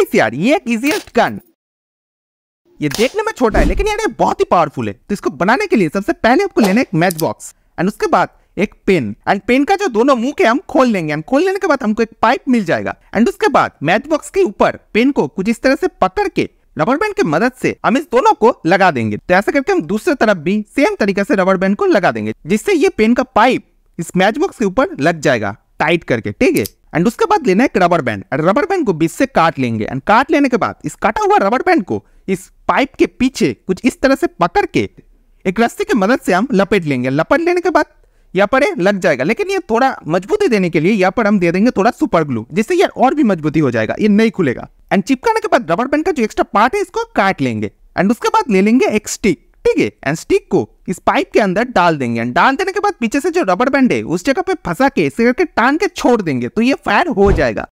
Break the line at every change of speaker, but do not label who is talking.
nice यार ये एक इजीएस्ट गन ये देखने में छोटा है लेकिन यार ये बहुत ही पावरफुल है तो इसको बनाने के लिए सबसे पहले आपको लेना एक मैच बॉक्स एंड उसके बाद एक पेन एंड पेन का जो दोनों मुंह के हम खोल लेंगे एंड खोल लेने के बाद हमको एक पाइप मिल जाएगा एंड उसके बाद मैच बॉक्स के ऊपर पेन को कुछ इस तरह से पकड़ के रबर बैंड की मदद से हम इस दोनों को लगा देंगे तो ऐसा करके हम दूसरे तरफ भी सेम तरीके से रबर बैंड को लगा देंगे जिससे ये पेन का पाइप इस मैच बॉक्स के ऊपर लग जाएगा टाइट करके ठीक है एंड उसके बाद लेना है एक rubber band and rubber band को बीच से काट लेंगे एंड काट लेने के बाद इस काटा हुआ रबर बैंड को इस पाइप के पीछे कुछ इस तरह से पकड़ के एक रस्सी की मदद से हम लपेट लेंगे लपेट लेने के बाद यहाँ पर लग जाएगा लेकिन ये थोड़ा मजबूती देने के लिए यहाँ पर हम दे देंगे थोड़ा सुपर ग्लू जिससे ये और भी मजबूती हो जाएगा ये नहीं खुलेगा एंड चिपकाने के बाद रबर बैंड का जो एक्स्ट्रा पार्ट है इसको काट लेंगे एंड उसके बाद ले लेंगे एक स्टिक ठीक है एंड स्टिक को इस पाइप के अंदर डाल देंगे डाल देने के बाद पीछे से जो रबर बैंड है उस जगह पे फंसा के सिगरेट के टान के छोड़ देंगे तो ये फायर हो जाएगा